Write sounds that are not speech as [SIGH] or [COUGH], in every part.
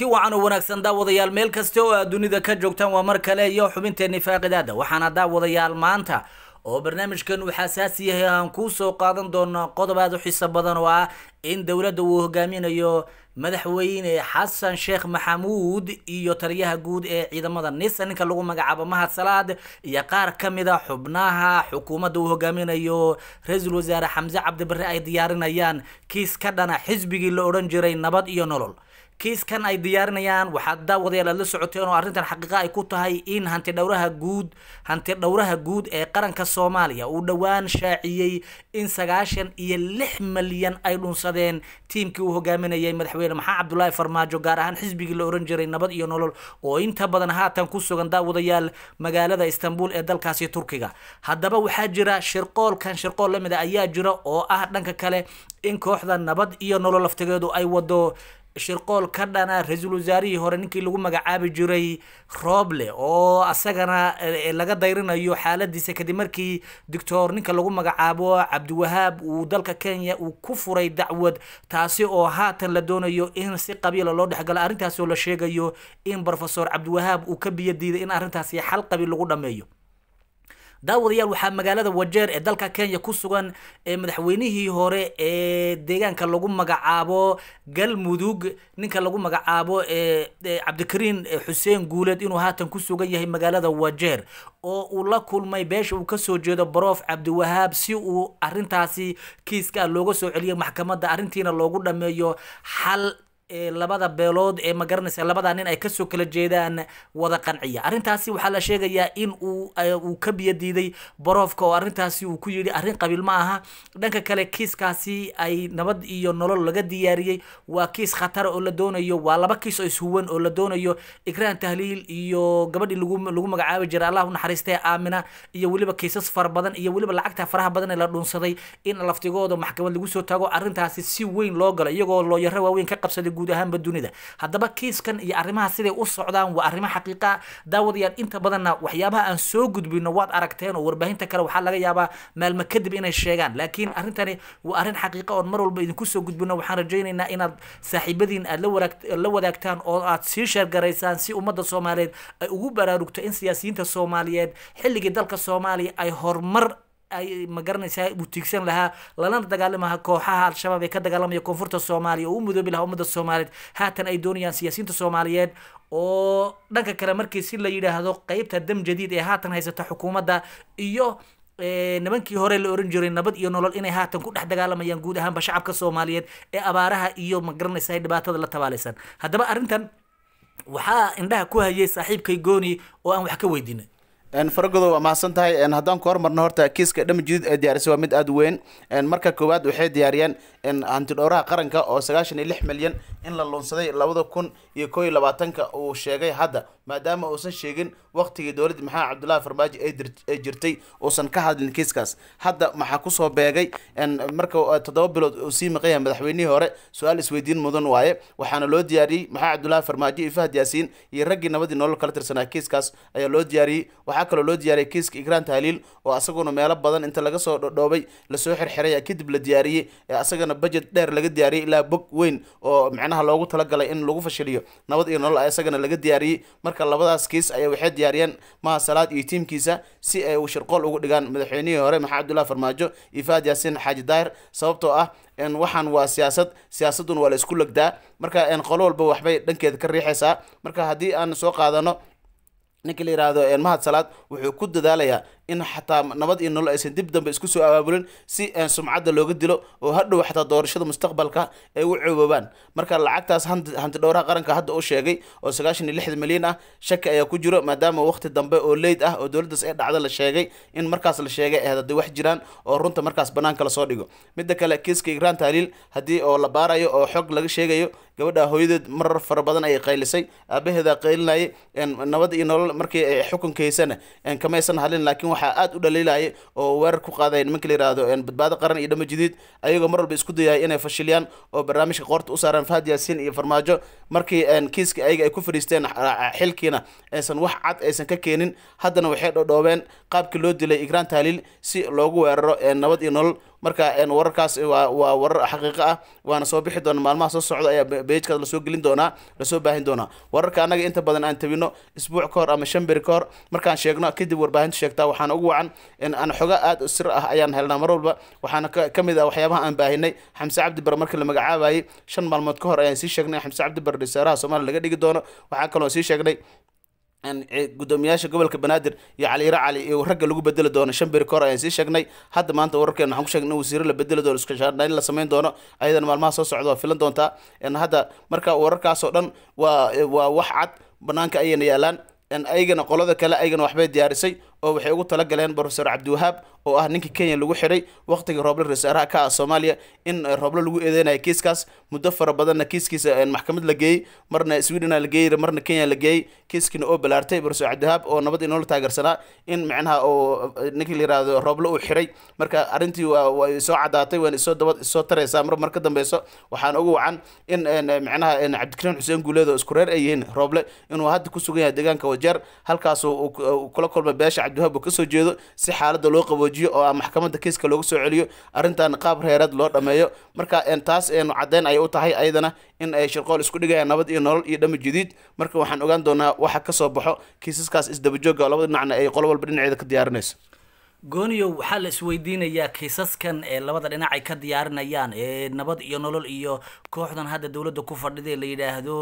marti wacan oo wanaagsan daawadayaal meel kasta oo aad dunida ka joogtaan waa mar kale iyo xubinteenni faaqidaada waxaana daawadayaal maanta oo barnaamijkan uu xasaasi yahay aan kuu soo qaadan doono qodob aad u xiso badan oo ah in dowladda uu hogaaminayo madaxweyne xasan sheekh maxamuud iyo taliyaha guud ee ciidamada nisa ninka lagu magacaabo mahad salaad iyo qaar ka mida xubnaha xukuumadda uu hogaaminayo ra-iisul wasaare xamse cabdibare ay diyaarinayaan kiis ka dhana xisbigii la odhan jiray nabad iyo nolol kiiskan ay diyaarinayaan waxaad daawadayaal aad la socoteen oo arrintan xaqiiqa ay ku tahay in hanti dhowraha guud hanti guud ee qaranka soomaaliya uu dhowaan shaaciyey in sagaashan iyo lix malyan ay dhunsadeen tiimkii uu hogaaminayay madaxweyne maxaa cabdulaahi farmaajo gaar ahaan xisbigii la ohan jiray nabad iyo nolol oo inta badan haatan ku sugan daawadayaal magaalada istanbul ee dalkaasi turkiga haddaba waxaa jira shirqoolkan shirqool lamid a ah ayaa jira oo ah dhanka kale in kooxda nabad iyo nolol laftigeedu ay wado shirqool ka dhana ra-iisul wasaarihii hore ninkii lagu magacaabi jiray rooble oo asagana eh, laga dayrinayo xaaladiisa kadib markii doctor ninka lagu magacaabo cabdiwahaab uu dalka kenya uu ku furay dacwad taasi oo haatan la doonayo in si qabiila loo dhexgalo arrintaas oo la sheegayo in profesor cabdiwahaab uu ka biyo diiday in arrintaasi xal qabiil lagu dhameeyo daawadayaal waxaa magaalada wajeer ee dalka kenya ku sugan ee madaxweynihii hore ee deegaanka lagu magacaabo galmudug ninka lagu magacaabo cabdikariin xuseen guuleed inuu haatan ku sugan yahay magaalada wajeer oo uu la kulmay beesha uu kasoo jeedo brof cabdiwahaab si uu arintaasi kiiska looga soo celiyo maxkamadda arrintiina loogu dhameeyo xal labada beelood ee ma garanaysa labadaa nin ay kasoo kala jeedaan wada qanciya arrintaasi waxaa la sheegayaa in uu ka biyo diiday boroofka oo arrintaasi uu ku yidhi arrin qabiil ma aha dhanka kale kiiskaasi ay nabad iyo nolol laga diyaariyey waa kiis khatara oo la doonayo waa laba kiis oo ishuwan oo la doonayo ikraan tahliil iyo gabadhii lagu magacaabi jiray allah u naxariistee aamina iyo weliba kiisas fara badan iyo weliba lacagta faraha badan ee la dhuunsaday in laftigooda maxkamad lagu soo tago arrintaasi si weyn loo galo iyagoo looyaro waaweyn ka qabsaday guud ahaanba dunida haddaba kiiskan iyo arrimaha siday u socdaan waa arrimo xaqiiqa ah. daawadayaal inta badanna waxyaabaha aan soo gudbino waad aragteen oo warbaahinta kale waxaa laga yaabaa maalmo kadib inay sheegaan laakiin arrintani waa arrin xaqiiqa oon mar walba idinku soo gudbino waxaan rajaynaynaa inaad saaxiibadiin aad la wadaagtaan oo aad sii sheergaraysaan si ummadda soomaaliyeed ay ugu baraarugto in siyaasiyiinta soomaaliyeed xilligii dalka soomaaliya ay horumar ay magaranaysaa uu lahaa lalana dagaalamaha kooxaha al-shabaab ee ka dagaalamaya koonfurta soomaaliya oo u mudoobi lahaa ummadda soomaaliyeed haatan ay doonayaan siyaasiyiinta soomaaliyeed oo dhanka kale markii si la yidhaahdo qeybta dam jadiid ee haatan haysata xukuumadda iyo nimankii hore la oran jiray nabad iyo nolol inay haatan ku dhex dagaalamayaan guud ahaanba shacabka soomaaliyeed ee abaaraha iyo magaranaysa dhibaatada la tabaalaysan haddaba arrintan waxaa indhaha ku hayay saaxiibkay gooni oo aan wax ka weydiinay faragodow waa mahadsan tahay haddaan ku hormarno horta kiiska dham judid ee diyaarisay waa mid aada weyn marka koowaad waxay diyaariyeen hantidhowraha qaranka oo sagaashan iyo lix milyan in la luunsaday labada kun iyo ko iyo labaatanka uu sheegay hadda maadaama uusan sheegin waqtigii dowladda maxamed cabdullahi farmaajo ee jirtay uusan ka hadlin kiiskaas hadda maxaa kusoo beegay marka uh, toddoba bilood uu sii maqan yahay madaxweynihii hore su-aal isweydiin mudan waaye waxaana loo diyaariyey maxamed cabdullahi farmaajo iyo fahad yaasiin iyo raggii nabadii nolol kala tirsanaa kiiskaas ayaa loo diyaariyey waxaa kaloo loo diyaariyey kiiska igraan tahliil oo asaguna meelo badan inta laga soo dhodhoobay lasoo xirxiray kadib la diyaariyey ee asagana budget dheer laga diyaariyey ilaa bog weyn oo micnaha loogu talagalay in lagu fashiliyo nabad iyo nolol asagana laga diyaariyey marka marka labadaas kiis ayay waxay diyaariyeen maha salaad iyo tiimkiisa si ay shirqool uga dhigaan madaxweynihii hore maxamed cabdullahi farmaajo ifaad yaasiin xaaji daahir sababtoo ah waxaan waa siyaasad siyaasaduna waa la isku lagdaa marka qolo walba waxbay dhankeeda ka riixaysaa marka haddii aan soo qaadano ninka la yihahdo mahad salaad wuxuu ku dadaalayaa in xataa nabad iyo nolol aysan dib dambe isku soo abaabulin si aan sumcadda looga dilo oo hadhow xataa doorashada mustaqbalka ay u coobabaan marka lacagtaas hantidhowraha qaranka hadda u sheegay oo sagaashan iyo lixda milyan ah shaki ayaa ku jiro maadaama waqti dambe oo leyd ah oo dowladdaas ay dhacda la sheegay in markaas la sheegay ay haday wax jiraan oo runta markaas banaanka lasoo dhigo midda kale kiiska igraan taaliil haddii oo la baarayo oo xog laga sheegayo gabadha hooyadeed marar fara badan ayay qaylisay aabaheedaa qaylinayay nabad iyo nolol markii xukunkaysana kamaysan hadlin laakiin waxaa aad u dhaliilaya oo weerar ku qaadayan nimanka la yihahdo badbaado qaran iyo dhamo dhamajidiid ayagoo mar walba isku dayaya inay fashiliyaan oo barnaamijka qoorta u saaraan fahad yaasiin iyo farmaajo markii kiiska ayaga ay ku fadhiisteen ah, ah, ah, xilkiina aysan wax cad aysan ka keenin haddana waxay dhodhoobeen qaabkii loo dilay igraan taaliil si loogu weeraro nabad iyo nolol marka wararkaas waa warar xaqiiqo ah waana soo bixi doona maalmaha soo socda ayaa bejkaas lasoo gelin doonaa lasoo baahin doonaa wararka annaga inta badan aan tabino isbuuc ka hor ama shan beri ka hor markaan sheegno kadib warbaahintu sheegtaa waxaana ugu wacan in aan xoga aada sir ah ayaan helnaa mar walba waxaana ka mid ah waxyaabaha aan baahinay xamse cabdibar bar markii la magacaabayay shan maalmood ka hor ayaan sii sheegnay xamse cabdibar bar dhisaaraha soomaaliya laga dhigi doono waxaa kaloo sii sheegnay guddoomiyaasha gobolka banaadir iyo caliiro cali iyo ragga lagu bedeli doono shan beri kahor ayaan sii sheegnay hadda maanta wararkeena waxaan ku sheegnay in wasiiro la bedeli doono iskashaareyn la samayn doono ayadana maalmaha soo socda waa filan doontaa hadda marka wararkaasoo dhan waa waa wax cad bannaanka ayayna yaalaan ayagana qolada kale ayagana waxbay diyaarisay oo waxay ugu talagaleen brofeor cabdiwahaab oo ah ninkii kenya lagu xiray waqtigii rooble ra-isul wasaaraha ka ah soomaaliya in eh, rooble lagu eedeynayo kiiskaas muddo fara badanna kiiskiisa eh, maxkamad la geeyey marna sweden la geeyey marna kenya la geeyey kiiskiina oo balaartay brofeor cabdiwahaab oo nabad inoola taageersanaa in micnaha uu eh, ninkii la yirahdo rooble uu xiray marka arrintii way soo cadaatay waana isoo daba isoo taraysaa marmar ka dambeyso waxaan ugu wacan in micnaha cabdikariin xuseen guuleed oo isku reer ay yihiin rooble inuu hadda ku sugan yahay deegaanka wajeer halkaas kula kulmay beesha cabdiwahaab oo kasoo jeedo si xaalada loo qaboojiyo oo ah maxkamadda kiiska loogu soo celiyo arrintan qaab reereed loo dhameeyo marka taas caddeyn ay u tahay ayadana in ay shirqool isku dhigayaan nabad iyo nolol iyo dhami jadiid marka waxaan ogaan doonaa waxa kasoo baxo kiisaskaas isdabajooga oo labada dhinacna ay qolo walba dhinaceeda ka diyaarinayso gooniyow waxaa la isweydiinayaa kiisaskan ee labada dhinac ay ka diyaarinayaan ee nabad iyo nolol iyo kooxdan hadda dowladda ku fadhida la yidhaahdo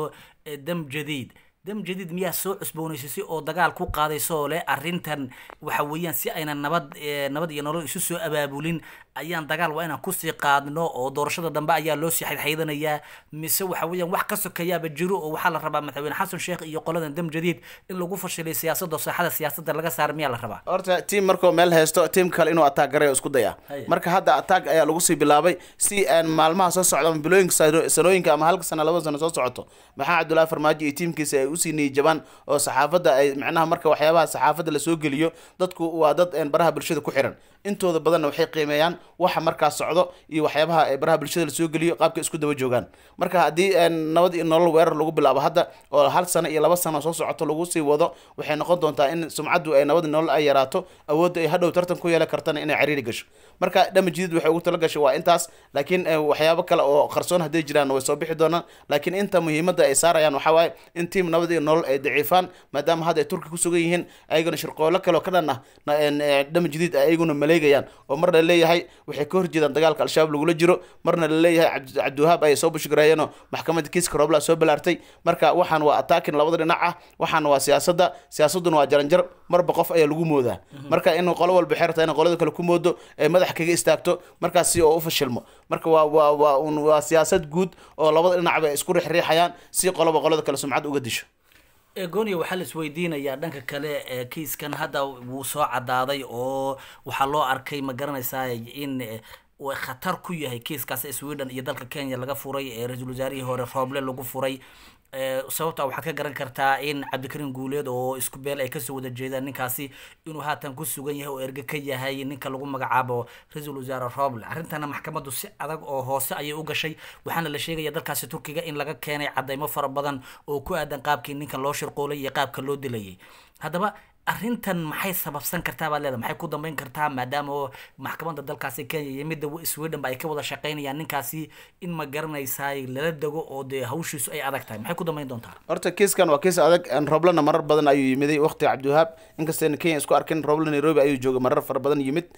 dam jadiid dam jadiid miyaa soo cusboonaysisay oo dagaal ku qaadaysaoo leh arrintan waxa weeyaan si aynan nabad eh, nabad iyo nolol isu soo abaabulin ayaan dagaal waa inaan kusii qaadno oo doorashada dambe ayaa loo sii xaydxaydanayaa mise waxa weeyaan wax ka sokayaaba jiro oo waxaa la rabaa madaxweyne xasan sheekh iyo qoladan dam jadiid in lagu fashilay siyaasadoo saaxada siyaasada laga saar miyaa la rabaa horta tiam markuu meel haysto tiam kale inuu ataag garay oo isku daya marka hadda ataag ayaa lagu sii bilaabay si maalmaha soo socda ama bilooyinka sanooyinka ama halka sana labada sano soo socoto maxaa cabdullaahi farmaajo iyo tiimkiisa ay usii niyajaban oo saxaafadda ay micnaha marka waxyaabaha saxaafadda lasoo geliyo dadku waa dad eh, baraha bulshada ku xiran intooda badanna waxay qiimeeyaan waxa markaas socdo iyo waxyaabaha eh, baraha bulshada lasoo geliyo qaabka isku daba joogaan marka haddii eh, nabad iyo nolol weerar lagu bilaabo hadda oo hal sano iyo laba sano soo socoto lagu sii wado waxay noqon doontaa in sumcaddu ay nabad nolol ay yaraato awoodda ay hadhow tartan ku yeelan kartana inay cariiri gasho marka dhamajiidid waxay ugu tala gashay waa intaas laakiin waxyaabo kale oo qarsoon hadday jiraan way soo bixi doonaan laakiin inta muhiimadda ay saarayaan waxaa waaye in tiam nabadi nolol ay daciifaan maadaama hadda ay turki kusugan yihiin ayagana shirqoolo kale oo ka dhan ah e, dham jadiid a ayaguna maleegayaan oo marna laleeyahay waxay ka horjeedaan dagaalka al-shabaab lagula jiro marna laleeyahay cabdiwahaab ayay soo bushgarayeenoo maxkamadda kiiska rooblaha soo balaartay marka waxaan waa ataakin labada dhinac ah waxaan waa siyaasada siyaasadduna waa jaranjar marba qof ayaa lagu moodaa marka in qolo walba xerta ina qolada kale ku moodo ee madax kaga istaagto markaas oo u fashilmo marka waa waa waa un waa siyaasad guud oo labada dhinacba isku rixriixayaan si qoloba qolada kale sumcad uga disho eh, gonia waxaa la isweydiinayaa dhanka kale eh, kiiskan hadda wuu soo cadaaday oo waxaa loo arkay ma garanaysaa in eh, khatar ku yahay kiiskaas sweden iyo dalka kenya laga furay ee ra-iisul wasaarihii hore rooble lagu furay sababta waxaad ka garan kartaa in cabdikariin guuleed oo isku beel ay kasoo wada jeedaan ninkaasi inuu haatan ku sugan yahay oo erge ka yahay ninka lagu magacaabo ra-iisul wasaare roble arrintana maxkamaddu si adag oo hoose ayay u gashay waxaana la sheegaya dalkaasi turkiga in laga keenay cadeymo fara badan oo ku aadan qaabkii ninka loo shirqoolay iyo qaabka loo dilayay haddaba arintan maxay sababsan kartaa baa leeda maxay ku dambeyn kartaa maadaama maxkamadda dalkaasi kenya iyo midda sweden ba ay ka wada shaqeynayaan ninkaasi in ma garanaysaay lala dego oo dee hawshiisu ay adag tahay maxay ku dambeyn doontaa horta kiiskan waa kiis adag roblana marar badan ayuu yimiday waqtiga cabdiwahaab inkastayna kenya isku arkin roble nairobi ayuu joogay marar fara badan yimid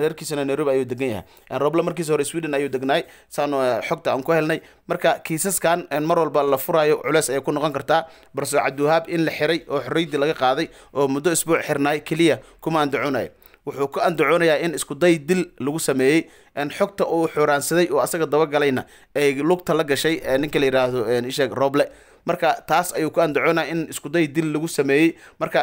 reerkiisana nairobi ayuu degan yahay roble markiisa hore sweden ayuu degnaay saan eh, xogta aan ku helnay marka kiisaskan mar walba la furaayo culeys ayay ku noqon kartaa balse cabdiwahaab in la xiray oo xorreydii laga qaaday oo muddo isbuuc xirnaay keliya kuma andacoonaya wuxuu ku andacoonayaa in iskuday dil lagu sameeyey xogta uu xuraansaday oo asaga dabagalayna ay lugta la gashay ninka la yidhaahdo isheeg roble marka taas ayuu ku andacoonaya in iskuday dil lagu sameeyey marka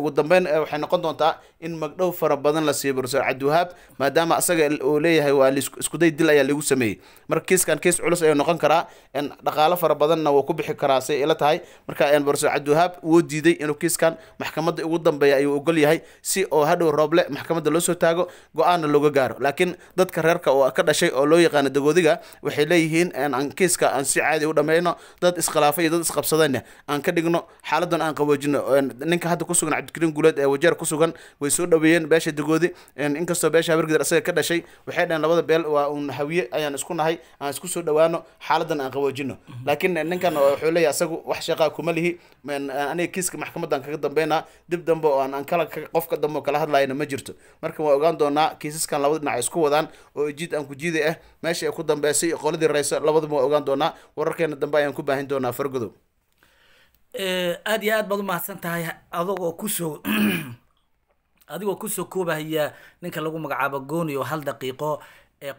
ugu dambeyn waxay noqon doontaa in magdhow fara badan la siiyo brofesor cabdiwahaab maadaama asaga oo leeyahay waa iskuday dil ayaa lagu sameeyey marka kiiskan kiis culus ayuu noqon karaa dhaqaalo fara badanna wuu ku bixi karaa say ila tahay marka brofesor cabdiwahaab wuu diiday inuu kiiskan maxkamadda ugu dambeeya ayuu ogol yahay si oo hadhow rooble maxkamadda loo soo taago go-aanna looga gaaro laakiin dadka reerka oo ka dhashay oo loo yaqaano dagoodiga waxay leeyihiin aan kiiska aan si caadi u dhammayno dad iskhilaafay iyo dad isqabsadayna aan ka dhigno xaaladan aan qaboojino ninka hadda kusugan cabdikariin guuleed ee wajeer kusugan way soo dhaweeyeen beesha dagoodi inkastoo beesha habargidar asaga ka dhashay waxay dhaheen labada beel waa uun hawiye ayaan isku nahay aan isku soo dhawaano xaaladan aan qaboojino laakiin ninkan wuxuu leeyahy asagu wax shaqaa kuma lihi aniga kiiska maxkamadan kaga dambeynaa dib dambe oo aan kala qofka dambe kala hadlayana ma jirto marka waa ogaan doonaa kiisaskan labada dhinac isku wadaan oo jiid aan kujiiday ah eh, meesha ay ku dambeysay iyo qoladii rayso labadaba waan ogaan doonaa wararkeena dambe ayaan ku baahin doonaa fargodow aada iyo aad baad umahadsan tahay adagoo kusoo [CLEARS THROAT] adigoo kusoo koobahaya ninka lagu magacaabo gooni oo hal daqiiqo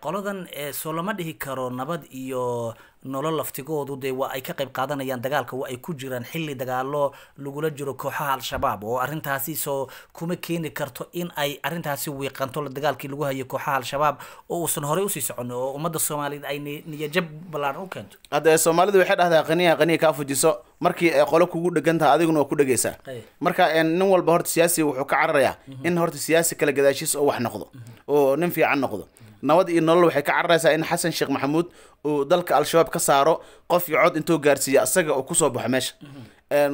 qoladan soo lama dhihi karo nabad iyo nolo laftigoodu dee waa ay ka qayb qaadanayaan dagaalka waa ay ku jiraan xilli dagaalo lagula jiro kooxaha al-shabaab oo arrintaasi soo kuma keeni karto in ay arrintaasi wiiqanto dagaalkii lagu hayo kooxaha al-shabaab oo uusan horey usii socon oo ummadda soomaaliyed ay niyajab ballaaran u keento hadde soomaalidu waxay dhahdaa qaniya qaniya kaa fujiso markii ay qolo kugu dhegantaha adiguna waa ku dhegaysaa marka nin walba horta siyaasi wuxuu ka cararayaa mhm. in horta siyaasi kala gadaashiis oo wax noqdo mhm. oo nin fiican noqdo nabad iyo nolol waxay ka cararaysaa in xasan sheekh maxamuud uu dalka al-shabaab ka saaro qof iyo cod intuu gaarsiiya asaga uu kusoo baxo meesha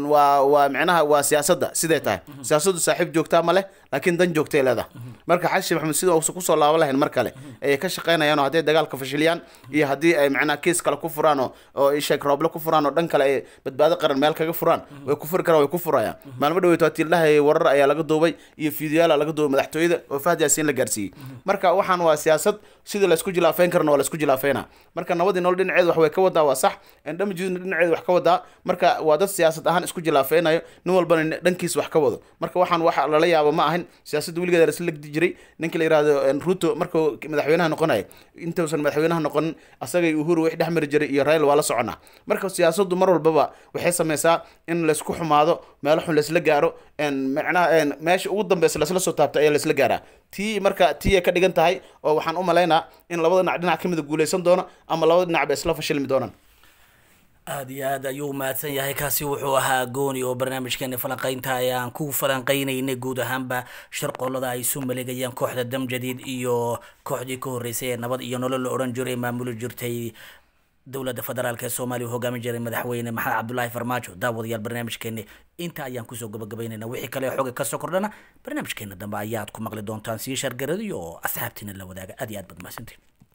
waa waa micnaha waa siyaasadda siday tahay mhm. siyaasaddu saaxiib joogtaa ma leh laakiin dan joogtay leedahay mhm. marka xashi maxamed sida uusan kusoo laaba lahayn mar kale mhm. ayay ka shaqaynayaanoo hadday dagaalka fashiliyaan iyo haddii ay macnaha kiis kale ku furaan oo oo isheeg rooble ku furaan oo dhan kale ay badbaado qaran meel kaga furaan way ku furi karaan way ku furayaan maalmo dhaweeto tiildhahay warar ayaa laga duubay iyo fiidiyaala laga duubay madaxtooyada oo fahdi yaasiin la gaarsiiyey marka waxaan waa siyaasad sidii laysku jilaafeyn karna waa laysku jilaafeynaa marka nabadii nool dhinaceed wax way ka wadaa waa sax endhamajuudna dhinaceed wax ka wadaa marka waa dad siyaasad ahaan isku jilaafeynayo nin walbana dhankiis wax ka wado marka waxaan waxa lala yaabo ma ahin siyaasadda weligeed raslagdi jiray ninka la yihahdo eh, ruto markuu madaxweynaha noqonayo intuusan madaxweynaha noqonin asagay uhuru wix dhex jiray iyo rail waa la soconaa marka siyaasaddu mar walbaba waxay sameysaa in laysku xumaado meelo xun laysla gaaro micnaha meesha ugu dambeysa laysla soo taabta ayaa laysla gaaraa tii marka tiiya ka dhigan tahay oo waxaan u malaynaa in labada dhinac dhinac ka mida guuleysan doono ama labada dhinacba isla fashilmi doonaan aada iyo aada ayuu umahadsan yahay kaasi wuxuu ahaa gooni oo barnaamijkeena falanqaynta ayaan ku falanqaynaynay guud ahaanba sharqoolada ay isu maleegayaan kooxda dam jadiid iyo kooxdii ka horreysay ee nabad iyo nolol la odhan jiray maamuli jirtay dowladda federaalk ee soomaaliya u hogaamin jiray madaxweyne maxamed cabdulaahi farmaajo daawadayaal barnaamijkeena inta ayaan kusoo gabagabaynayna wixii kale xoga kasoo kordhana barnaamijkeena dambe ayaad ku maqli doontaan sii shargaradiyo oo asxaabtiina la wadaaga aad iyo aad bad mahadsantiin